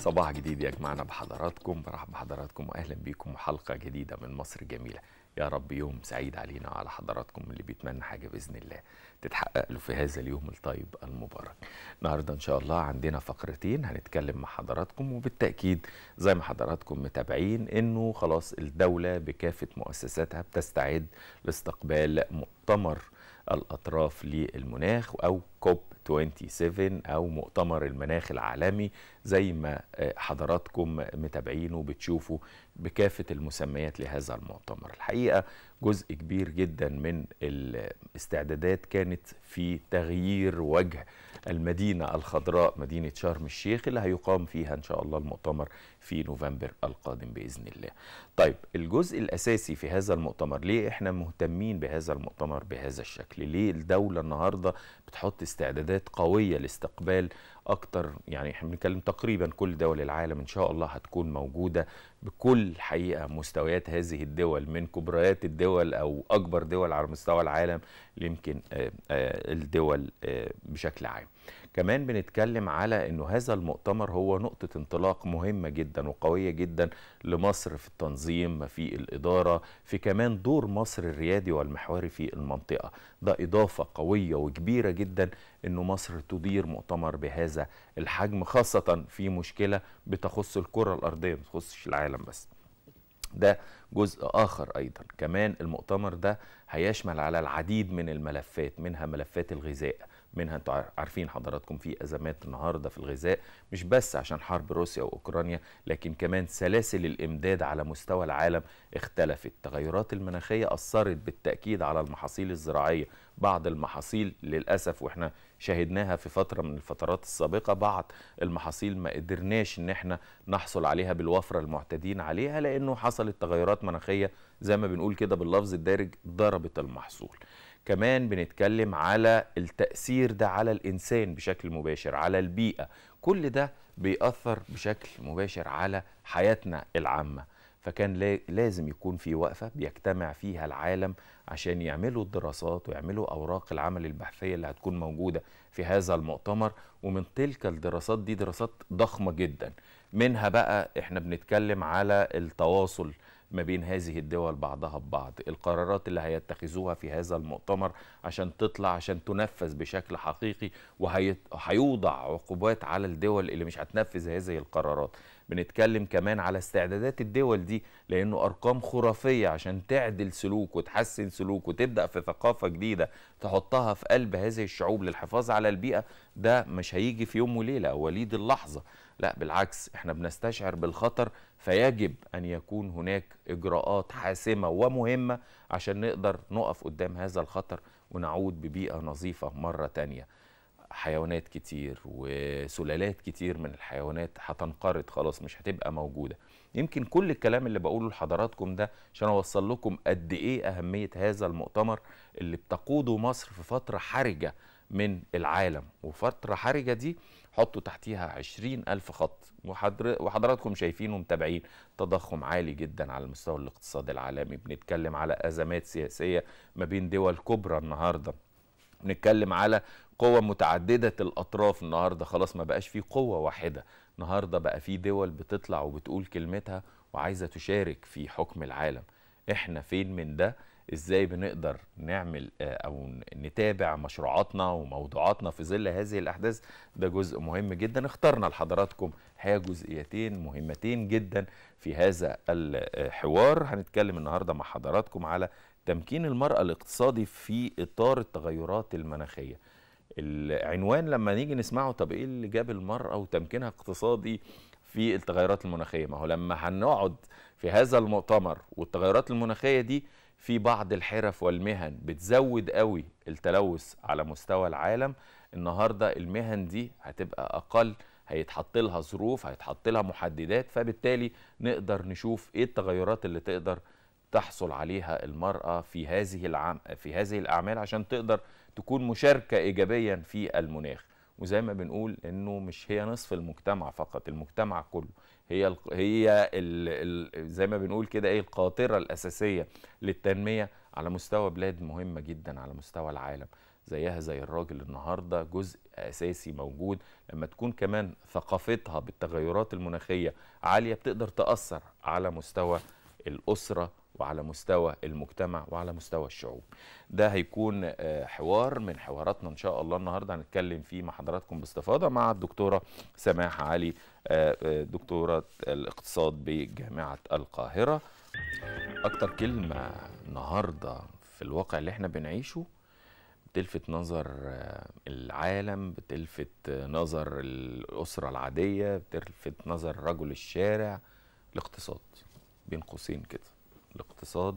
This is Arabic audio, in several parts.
صباح جديد يجمعنا بحضراتكم برحب بحضراتكم واهلا بيكم حلقه جديده من مصر الجميله يا رب يوم سعيد علينا وعلى حضراتكم اللي بيتمنى حاجه باذن الله تتحقق له في هذا اليوم الطيب المبارك النهارده ان شاء الله عندنا فقرتين هنتكلم مع حضراتكم وبالتاكيد زي ما حضراتكم متابعين انه خلاص الدوله بكافه مؤسساتها بتستعد لاستقبال مؤتمر الأطراف للمناخ أو كوب 27 أو مؤتمر المناخ العالمي زي ما آه، حضراتكم متابعينه وبتشوفوا بكافة المسميات لهذا المؤتمر الحقيقة جزء كبير جدا من الاستعدادات كانت في تغيير وجه المدينة الخضراء مدينة شرم الشيخ اللي هيقام فيها إن شاء الله المؤتمر في نوفمبر القادم بإذن الله طيب الجزء الأساسي في هذا المؤتمر ليه إحنا مهتمين بهذا المؤتمر بهذا الشكل ليه الدولة النهاردة بتحط استعدادات قوية لاستقبال اكتر يعني احنا بنتكلم تقريبا كل دول العالم ان شاء الله هتكون موجوده بكل حقيقه مستويات هذه الدول من كبريات الدول او اكبر دول على مستوى العالم يمكن آه، آه، الدول آه، بشكل عام كمان بنتكلم على انه هذا المؤتمر هو نقطه انطلاق مهمه جدا وقويه جدا لمصر في التنظيم في الاداره في كمان دور مصر الريادي والمحوري في المنطقه ده اضافه قويه وكبيره جدا انه مصر تدير مؤتمر بهذا الحجم خاصه في مشكله بتخص الكره الارضيه ما بتخصش العالم بس ده جزء آخر أيضا كمان المؤتمر ده هيشمل على العديد من الملفات منها ملفات الغذاء منها انتوا عارفين حضراتكم في ازمات النهارده في الغذاء مش بس عشان حرب روسيا واوكرانيا لكن كمان سلاسل الامداد على مستوى العالم اختلفت التغيرات المناخيه اثرت بالتاكيد على المحاصيل الزراعيه بعض المحاصيل للاسف واحنا شاهدناها في فتره من الفترات السابقه بعض المحاصيل ما قدرناش ان احنا نحصل عليها بالوفره المعتدين عليها لانه حصلت تغيرات مناخيه زي ما بنقول كده باللفظ الدارج ضربت المحصول كمان بنتكلم على التأثير ده على الإنسان بشكل مباشر على البيئة كل ده بيأثر بشكل مباشر على حياتنا العامة فكان لازم يكون في وقفة بيجتمع فيها العالم عشان يعملوا الدراسات ويعملوا أوراق العمل البحثية اللي هتكون موجودة في هذا المؤتمر ومن تلك الدراسات دي دراسات ضخمة جدا منها بقى احنا بنتكلم على التواصل ما بين هذه الدول بعضها ببعض القرارات اللي هيتخذوها في هذا المؤتمر عشان تطلع عشان تنفذ بشكل حقيقي وهيوضع عقوبات على الدول اللي مش هتنفذ هذه القرارات بنتكلم كمان على استعدادات الدول دي لانه ارقام خرافيه عشان تعدل سلوك وتحسن سلوك وتبدا في ثقافه جديده تحطها في قلب هذه الشعوب للحفاظ على البيئه ده مش هيجي في يوم وليله وليد اللحظه لا بالعكس احنا بنستشعر بالخطر فيجب ان يكون هناك اجراءات حاسمه ومهمه عشان نقدر نقف قدام هذا الخطر ونعود ببيئه نظيفه مره ثانيه. حيوانات كتير وسلالات كتير من الحيوانات هتنقرض خلاص مش هتبقى موجوده يمكن كل الكلام اللي بقوله لحضراتكم ده عشان اوصل لكم قد ايه اهميه هذا المؤتمر اللي بتقوده مصر في فتره حرجه من العالم وفتره حرجه دي حطوا تحتيها 20000 خط وحضر... وحضراتكم شايفين ومتابعين تضخم عالي جدا على المستوى الاقتصادي العالمي بنتكلم على أزمات سياسية ما بين دول كبرى النهارده بنتكلم على قوة متعددة الأطراف النهاردة خلاص ما بقاش في قوة واحدة النهاردة بقى في دول بتطلع وبتقول كلمتها وعايزة تشارك في حكم العالم احنا فين من ده ازاي بنقدر نعمل آه، او نتابع مشروعاتنا وموضوعاتنا في ظل هذه الاحداث ده جزء مهم جدا اخترنا لحضراتكم هي جزئيتين مهمتين جدا في هذا الحوار هنتكلم النهارده مع حضراتكم على تمكين المرأة الاقتصادي في إطار التغيرات المناخية العنوان لما نيجي نسمعه طب إيه اللي جاب المرأة وتمكينها اقتصادي في التغيرات المناخية ما هو لما هنقعد في هذا المؤتمر والتغيرات المناخية دي في بعض الحرف والمهن بتزود قوي التلوث على مستوى العالم النهارده المهن دي هتبقى اقل هيتحط لها ظروف هيتحط لها محددات فبالتالي نقدر نشوف ايه التغيرات اللي تقدر تحصل عليها المرأة في هذه العم... في هذه الأعمال عشان تقدر تكون مشاركة إيجابيا في المناخ وزي ما بنقول انه مش هي نصف المجتمع فقط المجتمع كله هي ال هي ال ال زي ما بنقول كده ايه القاطره الاساسيه للتنميه على مستوى بلاد مهمه جدا على مستوى العالم زيها زي الراجل النهارده جزء اساسي موجود لما تكون كمان ثقافتها بالتغيرات المناخيه عاليه بتقدر تاثر على مستوى الاسره وعلى مستوى المجتمع وعلى مستوى الشعوب ده هيكون آه، حوار من حواراتنا ان شاء الله النهارده هنتكلم فيه مع حضراتكم باستفاضه مع الدكتوره سماح علي آه، آه، دكتوره الاقتصاد بجامعه القاهره اكتر كلمه النهارده في الواقع اللي احنا بنعيشه بتلفت نظر العالم بتلفت نظر الاسره العاديه بتلفت نظر رجل الشارع الاقتصاد بين قوسين كده الاقتصاد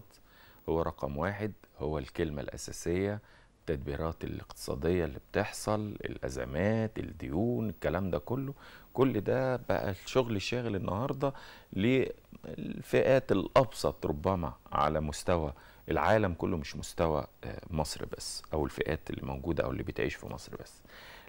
هو رقم واحد هو الكلمة الأساسية التدبيرات الاقتصادية اللي بتحصل الأزمات الديون الكلام ده كله كل ده بقى الشغل الشاغل النهاردة للفئات الأبسط ربما على مستوى العالم كله مش مستوى آه، مصر بس أو الفئات اللي موجودة أو اللي بتعيش في مصر بس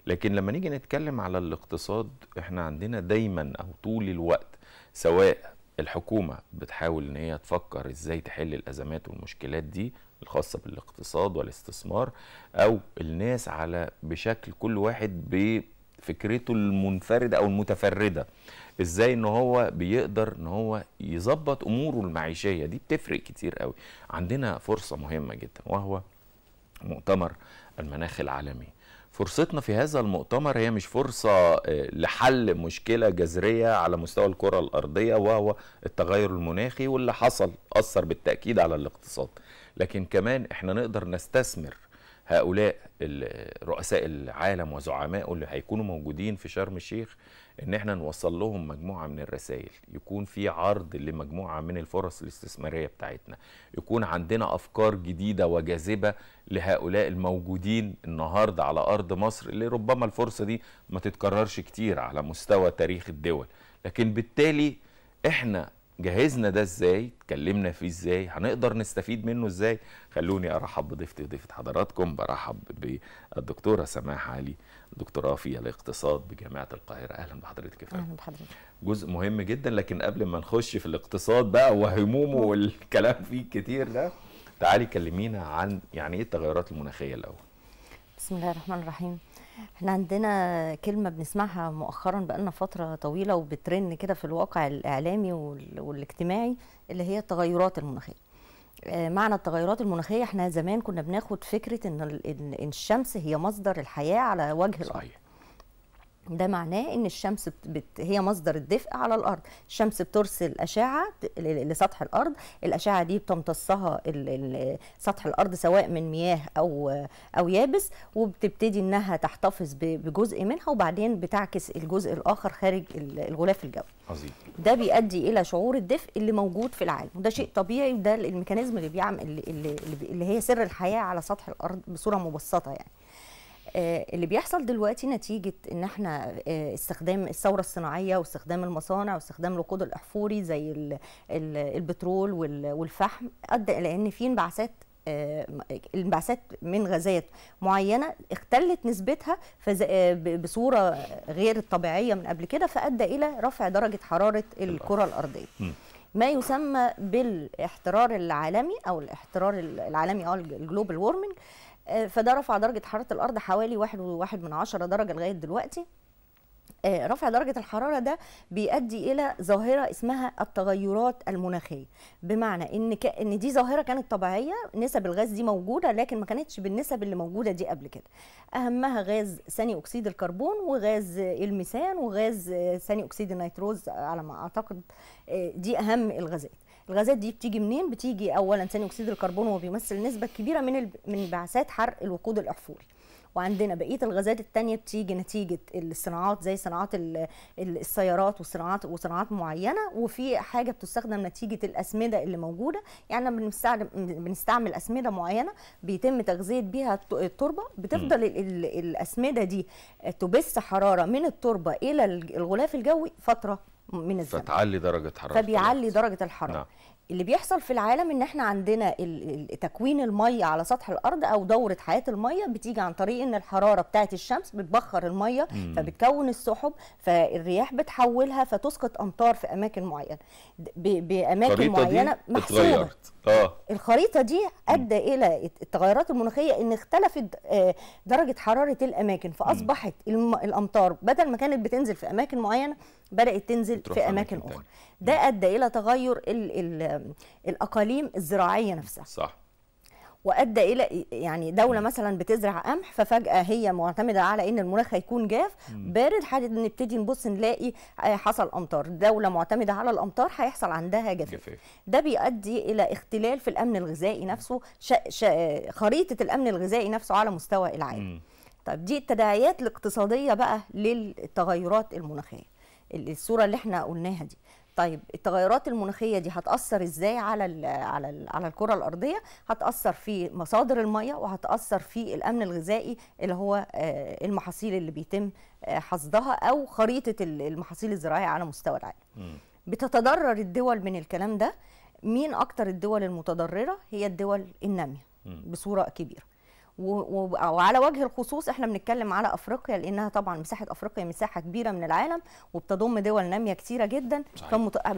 لكن لما نيجي نتكلم على الاقتصاد احنا عندنا دايما أو طول الوقت سواء الحكومة بتحاول ان هي تفكر ازاي تحل الازمات والمشكلات دي الخاصة بالاقتصاد والاستثمار او الناس على بشكل كل واحد بفكرته المنفردة او المتفردة ازاي ان هو بيقدر ان هو يظبط اموره المعيشية دي بتفرق كتير قوي عندنا فرصة مهمة جدا وهو مؤتمر المناخ العالمي فرصتنا في هذا المؤتمر هي مش فرصة آه، لحل مشكلة جذرية على مستوى الكرة الأرضية وهو التغير المناخي واللي حصل أثر بالتأكيد على الاقتصاد لكن كمان احنا نقدر نستثمر هؤلاء رؤساء العالم وزعمائه اللي هيكونوا موجودين في شرم الشيخ ان احنا نوصل لهم مجموعه من الرسائل يكون في عرض لمجموعه من الفرص الاستثماريه بتاعتنا يكون عندنا افكار جديده وجاذبه لهؤلاء الموجودين النهارده على ارض مصر اللي ربما الفرصه دي ما تتكررش كتير على مستوى تاريخ الدول لكن بالتالي احنا جهزنا ده ازاي اتكلمنا فيه ازاي هنقدر نستفيد منه ازاي خلوني ارحب بضيفتي وضيفه حضراتكم برحب بالدكتوره سماح علي دكتوراه في الاقتصاد بجامعه القاهره اهلا بحضرتك يا اهلا بحضرتك جزء مهم جدا لكن قبل ما نخش في الاقتصاد بقى وهمومه والكلام فيه كتير ده تعالي كلمينا عن يعني ايه التغيرات المناخيه الاول بسم الله الرحمن الرحيم احنا عندنا كلمه بنسمعها مؤخرا بقالنا فتره طويله وبترن كده في الواقع الاعلامي والاجتماعي اللي هي التغيرات المناخيه آه، معنى التغيرات المناخيه احنا زمان كنا بناخد فكره ان الشمس هي مصدر الحياه على وجه الارض ده معناه ان الشمس بت... هي مصدر الدفء على الارض الشمس بترسل اشعه لسطح الارض الاشعه دي بتمتصها ال... سطح الارض سواء من مياه او او يابس وبتبتدي انها تحتفظ بجزء منها وبعدين بتعكس الجزء الاخر خارج الغلاف الجوي عظيم ده بيؤدي الى شعور الدفء اللي موجود في العالم وده شيء طبيعي وده الميكانيزم اللي بيعمل اللي, اللي هي سر الحياه على سطح الارض بصوره مبسطه يعني آه، اللي بيحصل دلوقتي نتيجه ان احنا آه، استخدام الثوره الصناعيه واستخدام المصانع واستخدام الوقود الاحفوري زي البترول والفحم ادى الى ان في انبعاثات الانبعاثات آه، من غازات معينه اختلت نسبتها بصوره غير الطبيعيه من قبل كده فادى الى رفع درجه حراره الكره الارضيه ما يسمى بالاحترار العالمي او الاحترار العالمي او الجلوبال وورمنج آه، فده رفع درجه حراره الارض حوالي واحد وواحد من عشرة درجه لغايه دلوقتي آه، رفع درجة الحرارة ده بيؤدي إلى ظاهرة اسمها التغيرات المناخية بمعنى إن, ك... إن دي ظاهرة كانت طبيعية نسب الغاز دي موجودة لكن ما كانتش بالنسب اللي موجودة دي قبل كده أهمها غاز ثاني أكسيد الكربون وغاز الميثان وغاز ثاني أكسيد النيتروز على ما أعتقد آه، دي أهم الغازات الغازات دي بتيجي منين بتيجي اولا ثاني اكسيد الكربون وهو بيمثل نسبه كبيره من الب... من انبعاثات حرق الوقود الاحفوري وعندنا بقيه الغازات الثانيه بتيجي نتيجه الصناعات زي صناعات السيارات وصناعات وصناعات معينه وفي حاجه بتستخدم نتيجه الاسمده اللي موجوده يعني لما بنستعمل بنستعمل اسمده معينه بيتم تغذيه بيها التربه بتفضل م. الاسمده دي تبث حراره من التربه الى الغلاف الجوي فتره من الزمن فتعلي درجه حراره فبيعلي درجه الحراره نعم. اللي بيحصل في العالم ان احنا عندنا تكوين الميه على سطح الارض او دوره حياه الميه بتيجي عن طريق ان الحراره بتاعه الشمس بتبخر الميه مم. فبتكون السحب فالرياح بتحولها فتسقط امطار في اماكن معينه باماكن معينه محسوبه آه. الخريطه دي ادى مم. الى التغيرات المناخيه ان اختلفت آه، درجه حراره الاماكن فاصبحت مم. الامطار بدل ما كانت بتنزل في اماكن معينه بدات تنزل في اماكن اخرى ده ادى الى إيه تغير الـ الـ الاقاليم الزراعيه نفسها صح وادى الى إيه يعني دوله مثلا بتزرع قمح ففجاه هي معتمده على ان المناخ هيكون جاف بارد نبتدي نبص نلاقي آه، حصل امطار دوله معتمده على الامطار هيحصل عندها جفاف ده بيؤدي الى اختلال في الامن الغذائي نفسه شا خريطه الامن الغذائي نفسه على مستوى العالم طب دي التداعيات الاقتصاديه بقى للتغيرات المناخيه الصوره اللي احنا قلناها دي طيب التغيرات المناخيه دي هتاثر ازاي على الـ على الـ على الكره الارضيه هتاثر في مصادر الميه وهتاثر في الامن الغذائي اللي هو آه، المحاصيل اللي بيتم آه، حصدها او خريطه المحاصيل الزراعيه على مستوى العالم بتتضرر الدول من الكلام ده مين اكتر الدول المتضرره هي الدول الناميه بصوره كبيره وعلى وجه الخصوص احنا بنتكلم على افريقيا لانها طبعا مساحه افريقيا مساحه كبيره من العالم وبتضم دول ناميه كثيره جدا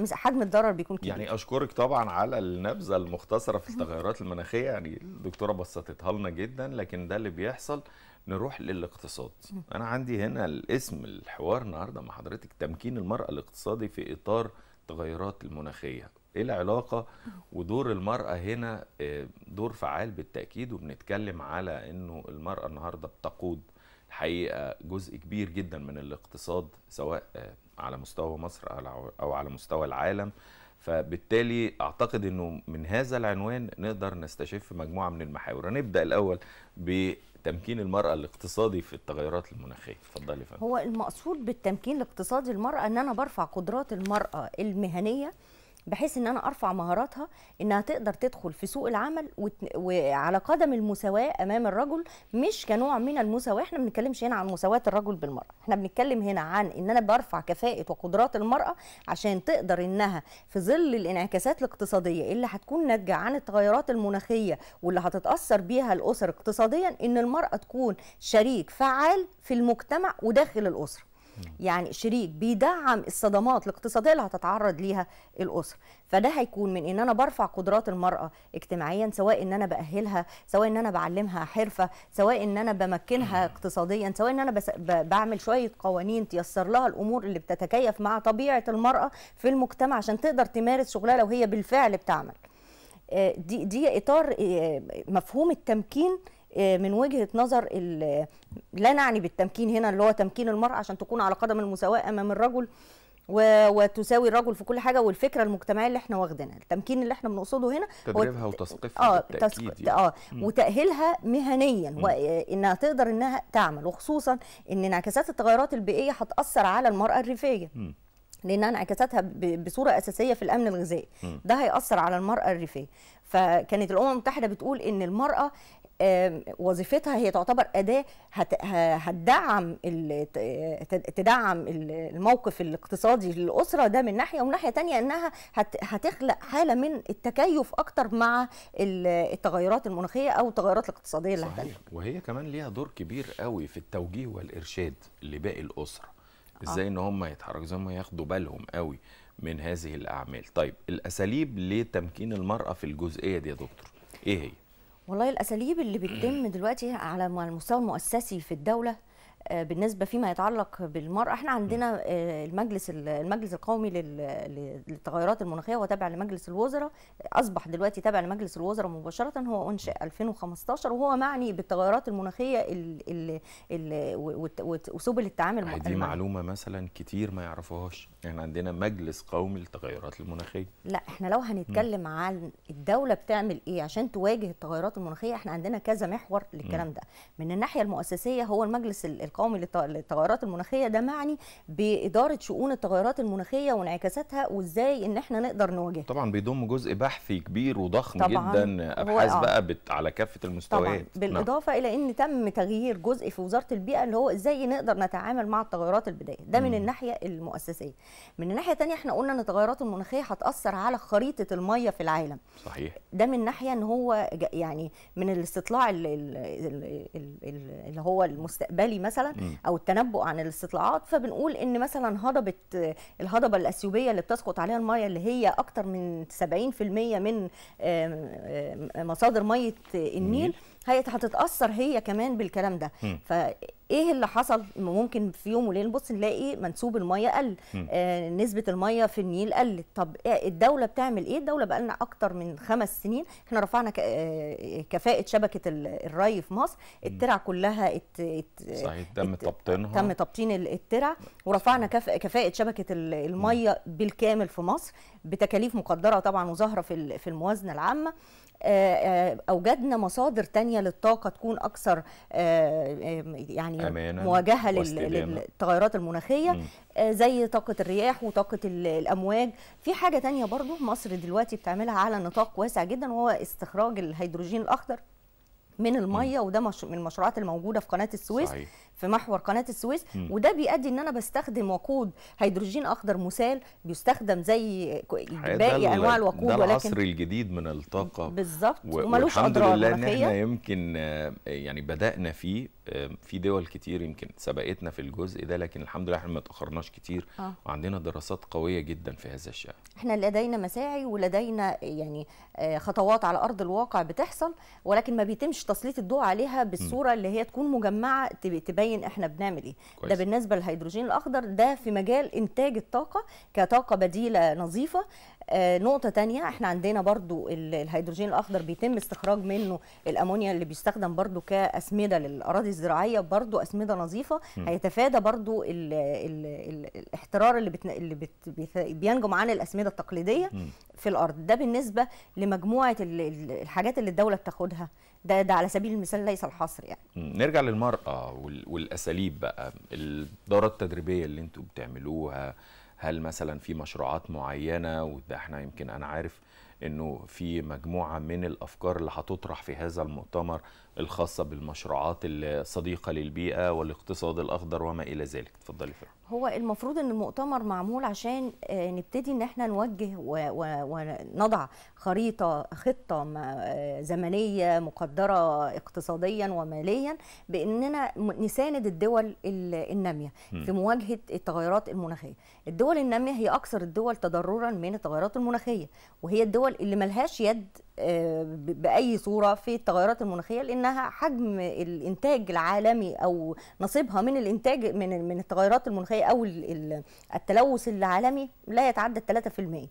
فحجم الضرر بيكون كبير يعني اشكرك طبعا على النبذه المختصره في التغيرات المناخيه يعني الدكتوره بسطتها لنا جدا لكن ده اللي بيحصل نروح للاقتصاد انا عندي هنا الاسم الحوار النهارده مع حضرتك تمكين المراه الاقتصادي في اطار التغيرات المناخيه ايه العلاقه ودور المراه هنا آه، دور فعال بالتاكيد وبنتكلم على انه المراه النهارده بتقود الحقيقه جزء كبير جدا من الاقتصاد سواء آه، على مستوى مصر او على مستوى العالم فبالتالي اعتقد انه من هذا العنوان نقدر نستشف مجموعه من المحاور هنبدا الاول بتمكين المراه الاقتصادي في التغيرات المناخيه اتفضلي فندم هو المقصود بالتمكين الاقتصادي المراه ان انا برفع قدرات المراه المهنيه بحيث ان انا ارفع مهاراتها انها تقدر تدخل في سوق العمل وعلى قدم المساواه امام الرجل مش كنوع من المساواه احنا ما بنتكلمش هنا عن مساواه الرجل بالمراه احنا بنتكلم هنا عن ان انا برفع كفاءه وقدرات المراه عشان تقدر انها في ظل الانعكاسات الاقتصاديه اللي هتكون ناتجه عن التغيرات المناخيه واللي هتتاثر بيها الاسر اقتصاديا ان المراه تكون شريك فعال في المجتمع وداخل الاسره يعني شريك بيدعم الصدمات الاقتصاديه اللي هتتعرض ليها الاسره فده هيكون من ان انا برفع قدرات المراه اجتماعيا سواء ان انا باهلها سواء ان انا بعلمها حرفه سواء ان انا بمكنها اقتصاديا سواء ان انا بس بعمل شويه قوانين تيسر لها الامور اللي بتتكيف مع طبيعه المراه في المجتمع عشان تقدر تمارس شغلها لو هي بالفعل بتعمل آه، دي دي اطار آه، مفهوم التمكين آه، من وجهه نظر لا نعني بالتمكين هنا اللي هو تمكين المراه عشان تكون على قدم المساواه امام الرجل وتساوي الرجل في كل حاجه والفكره المجتمعيه اللي احنا واخدينها التمكين اللي احنا بنقصده هنا تدريبها وتثقيفها اه يعني. اه وتاهيلها مهنيا وانها تقدر انها تعمل وخصوصا ان انعكاسات التغيرات البيئيه هتاثر على المراه الريفيه مم. لانها انعكاساتها بصوره اساسيه في الامن الغذائي ده هياثر على المراه الريفيه فكانت الامم المتحده بتقول ان المراه وظيفتها هي تعتبر اداه هتدعم تدعم الموقف الاقتصادي للاسره ده من ناحيه ومن ناحيه ثانيه انها هتخلق حاله من التكيف اكتر مع التغيرات المناخيه او التغيرات الاقتصاديه اللي صحيح. وهي كمان ليها دور كبير قوي في التوجيه والارشاد لباقي الاسره آه. ازاي آه. ان هم يتحركوا ازاي هم ياخدوا بالهم قوي من هذه الاعمال طيب الاساليب لتمكين المراه في الجزئيه دي يا دكتور ايه هي والله الاساليب اللي بتتم دلوقتي على المستوى المؤسسي في الدوله بالنسبه فيما يتعلق بالمراه احنا عندنا آه، المجلس المجلس القومي للتغيرات المناخيه هو تابع لمجلس الوزراء اصبح دلوقتي تابع لمجلس الوزراء مباشره هو انشئ 2015 وهو معني بالتغيرات المناخيه وسبل التعامل دي معلومه مثلا كتير ما يعرفوهاش احنا عندنا مجلس قومي للتغيرات المناخيه لا احنا لو هنتكلم م. عن الدوله بتعمل ايه عشان تواجه التغيرات المناخيه احنا عندنا كذا محور للكلام ده من الناحيه المؤسسيه هو المجلس القومي للتغيرات المناخيه ده معني باداره شؤون التغيرات المناخيه وانعكاساتها وازاي ان احنا نقدر نواجهها طبعا بيضم جزء بحثي كبير وضخم طبعاً جدا ابحاث آه. بقى بت على كافه المستويات طبعا نعم. بالاضافه نعم. الى ان تم تغيير جزء في وزاره البيئه اللي هو ازاي نقدر نتعامل مع التغيرات البدائيه ده من م. الناحيه المؤسسيه من الناحيه الثانيه احنا قلنا ان التغيرات المناخيه هتاثر على خريطه الميه في العالم صحيح ده من ناحيه ان هو يعني من الاستطلاع اللي, اللي هو المستقبلي مثلا مثلا او التنبؤ عن الاستطلاعات فبنقول ان مثلا هضبه الهضبه الاسيوبيه اللي بتسقط عليها الميه اللي هي اكتر من 70% من مصادر ميه النيل هي هتتاثر هي كمان بالكلام ده ف ايه اللي حصل ممكن في يوم وليله نبص نلاقي منسوب الميه قل آه نسبه الميه في النيل قلت طب آه، الدوله بتعمل ايه الدوله بقى لنا اكتر من خمس سنين احنا رفعنا آه، كفاءه شبكه الري في مصر الترع كلها ات ات صحيح تم تبطينها تم تبطين الترع ورفعنا كفاءه شبكه الميه بالكامل في مصر بتكاليف مقدره طبعا وظاهره في في الموازنه العامه آه، اوجدنا مصادر تانية للطاقه تكون اكثر يعني يعني أمانة مواجهه للتغيرات المناخيه مم. آه، زي طاقه الرياح وطاقه الامواج في حاجه تانية برضو مصر دلوقتي بتعملها على نطاق واسع جدا وهو استخراج الهيدروجين الاخضر من الميه وده من المشروعات الموجوده في قناه السويس صحيح. في محور قناه السويس م. وده بيؤدي ان انا بستخدم وقود هيدروجين اخضر مسال بيستخدم زي باقي انواع الوقود ده ولكن العصر الجديد من الطاقه بالظبط وملوش اضرار لله ان احنا يمكن آه، يعني بدانا فيه آه، في دول كتير يمكن سبقتنا في الجزء ده لكن الحمد لله احنا ما تاخرناش كتير آه. وعندنا دراسات قويه جدا في هذا الشان احنا لدينا مساعي ولدينا يعني آه، خطوات على ارض الواقع بتحصل ولكن ما بيتمش تسليط الضوء عليها بالصوره م. اللي هي تكون مجمعه تبين نبين احنا بنعمل ايه كويس. ده بالنسبه للهيدروجين الاخضر ده في مجال انتاج الطاقه كطاقه بديله نظيفه آه نقطة تانية احنا عندنا برضو الهيدروجين الأخضر بيتم استخراج منه الأمونيا اللي بيستخدم برضو كأسمدة للأراضي الزراعية برضو أسمدة نظيفة م. هيتفادى برضو الـ الـ الـ الاحترار اللي, بتن... اللي بت... بت... بينجم عن الأسمدة التقليدية م. في الأرض ده بالنسبة لمجموعة الحاجات اللي الدولة بتاخدها ده ده على سبيل المثال ليس الحصر يعني نرجع للمرأة والأساليب بقى الدورات التدريبية اللي انتم بتعملوها هل مثلا في مشروعات معينة وده احنا يمكن أنا عارف انه في مجموعه من الافكار اللي هتطرح في هذا المؤتمر الخاصه بالمشروعات الصديقه للبيئه والاقتصاد الاخضر وما الى ذلك اتفضلي فرح هو المفروض ان المؤتمر معمول عشان آه، نبتدي ان احنا نوجه ونضع خريطه خطه آه، زمنيه مقدره اقتصاديا وماليا باننا نساند الدول الناميه في مواجهه التغيرات المناخيه الدول الناميه هي اكثر الدول تضررا من التغيرات المناخيه وهي الدول اللي ملهاش يد آه، باي صوره في التغيرات المناخيه لانها حجم الانتاج العالمي او نصيبها من الانتاج من من التغيرات المناخيه او التلوث العالمي لا يتعدى 3% آه،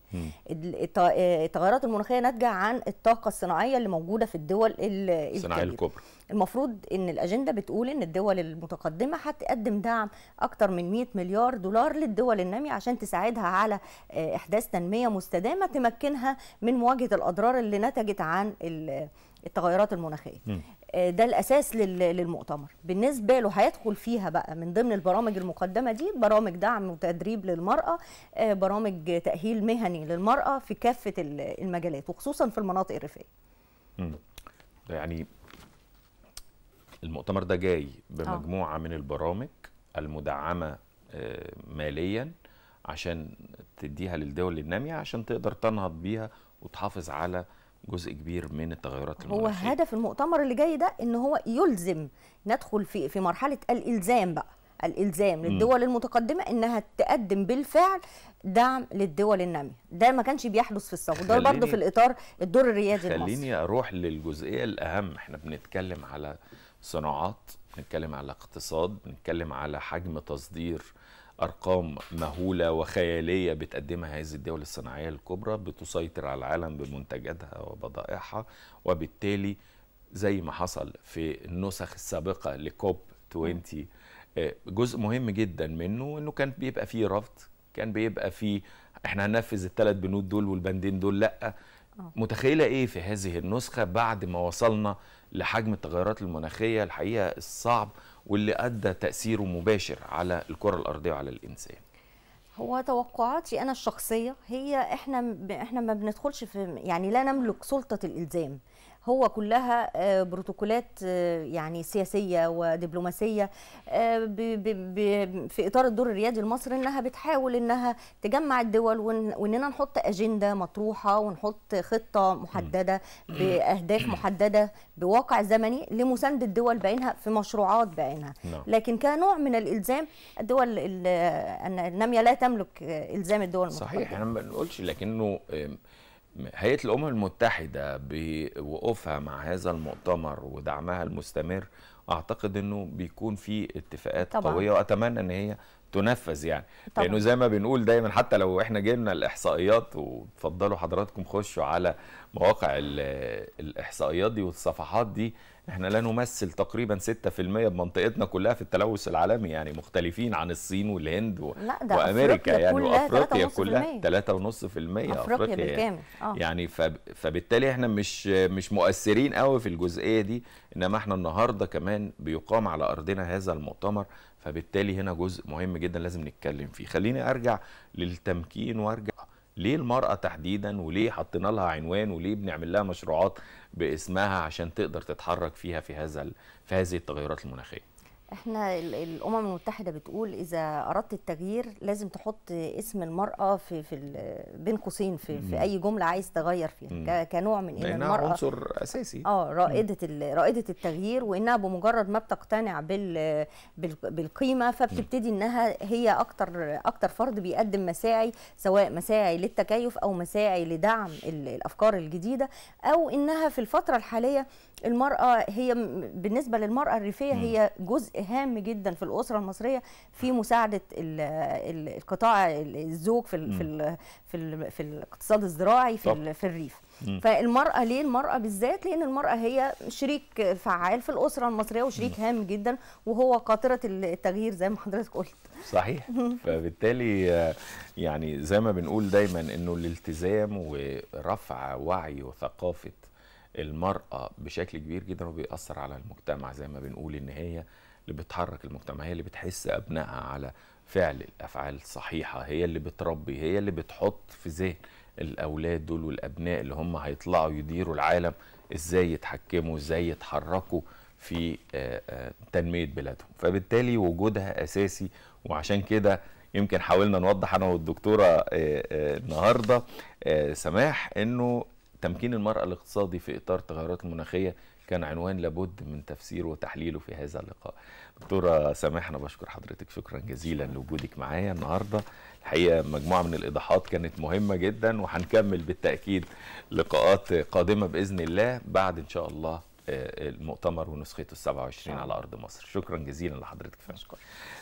التغيرات المناخيه ناتجه عن الطاقه الصناعيه اللي موجوده في الدول الصناعيه الكبرى المفروض ان الاجنده بتقول ان الدول المتقدمه هتقدم دعم اكتر من 100 مليار دولار للدول الناميه عشان تساعدها على آه، احداث تنميه مستدامه تمكنها من مواجهه الاضرار اللي نتجت عن التغيرات المناخيه آه، ده الاساس للمؤتمر بالنسبه له هيدخل فيها بقى من ضمن البرامج المقدمه دي برامج دعم وتدريب للمراه آه، برامج تاهيل مهني للمراه في كافه المجالات وخصوصا في المناطق الريفيه يعني المؤتمر ده جاي آه. بمجموعه أوه. من البرامج المدعمه آه، ماليا عشان تديها للدول الناميه عشان تقدر تنهض بيها وتحافظ على جزء كبير من التغيرات المناخيه هو هدف المؤتمر اللي جاي ده ان هو يلزم ندخل في في مرحله الالزام بقى الالزام للدول المتقدمه انها تقدم بالفعل دعم للدول الناميه ده ما كانش بيحدث في الصغر ده برضه في الاطار الدور الريادي خليني المصري خليني اروح للجزئيه الاهم احنا بنتكلم على صناعات بنتكلم على اقتصاد بنتكلم على حجم تصدير ارقام مهوله وخياليه بتقدمها هذه الدول الصناعيه الكبرى بتسيطر على العالم بمنتجاتها وبضائعها وبالتالي زي ما حصل في النسخ السابقه لكوب 20 آه، جزء مهم جدا منه انه كان بيبقى فيه رفض كان بيبقى فيه احنا هننفذ الثلاث بنود دول والبندين دول لا آه. متخيله ايه في هذه النسخه بعد ما وصلنا لحجم التغيرات المناخيه الحقيقه الصعب واللي ادى تاثيره مباشر على الكره الارضيه وعلى الانسان هو توقعاتي انا الشخصيه هي احنا احنا ما بندخلش في يعني لا نملك سلطه الالزام هو كلها آه، بروتوكولات آه، يعني سياسيه ودبلوماسيه آه، في اطار الدور الريادي المصري انها بتحاول انها تجمع الدول واننا نحط اجنده مطروحه ونحط خطه محدده باهداف محدده بواقع زمني لمسانده الدول بعينها في مشروعات بعينها نعم. لكن كنوع من الالزام الدول الناميه لا تملك الزام الدول المتحده صحيح انا ما بنقولش لكنه هيئه الامم المتحده بوقوفها مع هذا المؤتمر ودعمها المستمر اعتقد انه بيكون في اتفاقات طبعا. قويه واتمنى ان هي تنفذ يعني طبعا. لانه زي ما بنقول دايما حتى لو احنا جبنا الاحصائيات وتفضلوا حضراتكم خشوا على مواقع الاحصائيات دي والصفحات دي احنا لا نمثل تقريبا 6% بمنطقتنا كلها في التلوث العالمي يعني مختلفين عن الصين والهند و... لا ده وامريكا أفريقيا يعني وافريقيا كلها 3.5% افريقيا, أفريقيا يعني. بالكامل آه. يعني فب... فبالتالي احنا مش مش مؤثرين قوي في الجزئيه دي انما احنا النهارده كمان بيقام على ارضنا هذا المؤتمر فبالتالي هنا جزء مهم جدا لازم نتكلم فيه خليني ارجع للتمكين وارجع ليه المرأة تحديدا وليه حطينا لها عنوان وليه بنعمل لها مشروعات باسمها عشان تقدر تتحرك فيها في هذا في هذه التغيرات المناخيه احنا الامم المتحده بتقول اذا اردت التغيير لازم تحط اسم المراه في في بين قوسين في, في اي جمله عايز تغير فيها كنوع من ان المراه عنصر اساسي اه رائده رائده التغيير وانها بمجرد ما بتقتنع بال بالقيمه فبتبتدي انها هي اكتر اكتر فرد بيقدم مساعي سواء مساعي للتكيف او مساعي لدعم الافكار الجديده او انها في الفتره الحاليه المراه هي بالنسبه للمراه الريفيه هي جزء هام جدا في الاسره المصريه في مساعده القطاع الزوج في في في, في الاقتصاد الزراعي في, في الريف فالمراه ليه المراه بالذات لان المراه هي شريك فعال في الاسره المصريه وشريك هام جدا وهو قاطره التغيير زي ما حضرتك قلت صحيح فبالتالي يعني زي ما بنقول دايما انه الالتزام ورفع وعي وثقافه المرأة بشكل كبير جدا وبيأثر على المجتمع زي ما بنقول إن هي اللي بتحرك المجتمع هي اللي بتحس ابنائها على فعل الافعال الصحيحه هي اللي بتربي هي اللي بتحط في ذهن الاولاد دول والابناء اللي هم هيطلعوا يديروا العالم ازاي يتحكموا ازاي يتحركوا في آه، آه، تنميه بلادهم فبالتالي وجودها اساسي وعشان كده يمكن حاولنا نوضح انا والدكتوره آه، النهارده سماح انه تمكين المراه الاقتصادي في اطار التغيرات المناخيه كان عنوان لابد من تفسيره وتحليله في هذا اللقاء دكتورة سامح أنا بشكر حضرتك شكرا جزيلا لوجودك معايا النهاردة الحقيقة مجموعة من الإيضاحات كانت مهمة جدا وهنكمل بالتأكيد لقاءات قادمة بإذن الله بعد إن شاء الله آه، المؤتمر ونسخته ال27 على أرض مصر شكرا جزيلا لحضرتك فهم. شكرا.